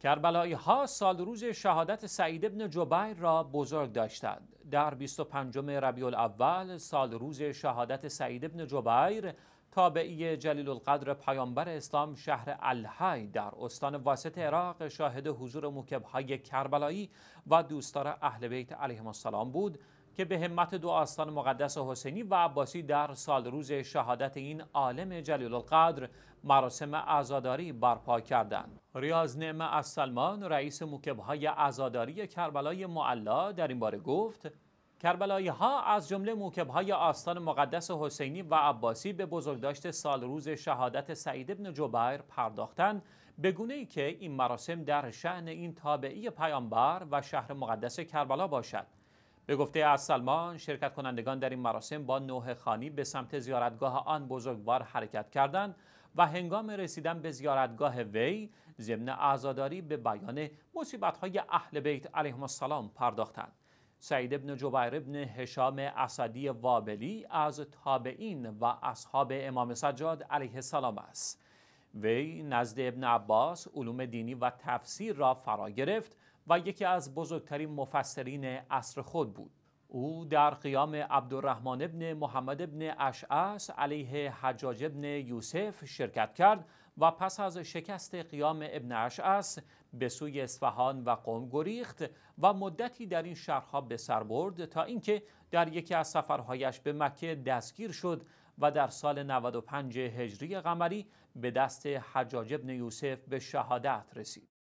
کربلایی ها سال روز شهادت سعید ابن جبیر را بزرگ داشتند. در 25 ربیع الاول سال روز شهادت سعید ابن جبیر تابعی جلیل القدر پیامبر اسلام شهر الحی در استان واسط عراق شاهد حضور مکبهای کربلایی و دوستار اهل بیت علیهم السلام بود که به همت دو آستان مقدس حسینی و عباسی در سال روز شهادت این عالم جلیل القدر مراسم ازاداری برپا کردند. ریاض نعمه از سلمان رئیس موکبهای ازاداری کربلای معلا در این باره گفت کربلایی ها از جمله موکبهای آستان مقدس حسینی و عباسی به بزرگداشت روز شهادت سعید ابن جبیر پرداختند به گونه ای که این مراسم در شعن این تابعی پیامبر و شهر مقدس کربلا باشد به گفته از سلمان شرکت کنندگان در این مراسم با نوه خانی به سمت زیارتگاه آن بزرگوار حرکت کردند و هنگام رسیدن به زیارتگاه وی ضمن اعزاداری به بیان مصیبت‌های اهل بیت علیهم السلام پرداختند سعید ابن جبیر ابن هشام اسدی وابلی از تابعین و اصحاب امام سجاد علیه السلام است وی نزد ابن عباس علوم دینی و تفسیر را فرا گرفت و یکی از بزرگترین مفسرین عصر خود بود او در قیام عبدالرحمن ابن محمد ابن اشعس علیه حجاج ابن یوسف شرکت کرد و پس از شکست قیام ابن اشعس به سوی اصفهان و قوم گریخت و مدتی در این شهرها به سر برد تا اینکه در یکی از سفرهایش به مکه دستگیر شد و در سال 95 هجری قمری به دست حجاج ابن یوسف به شهادت رسید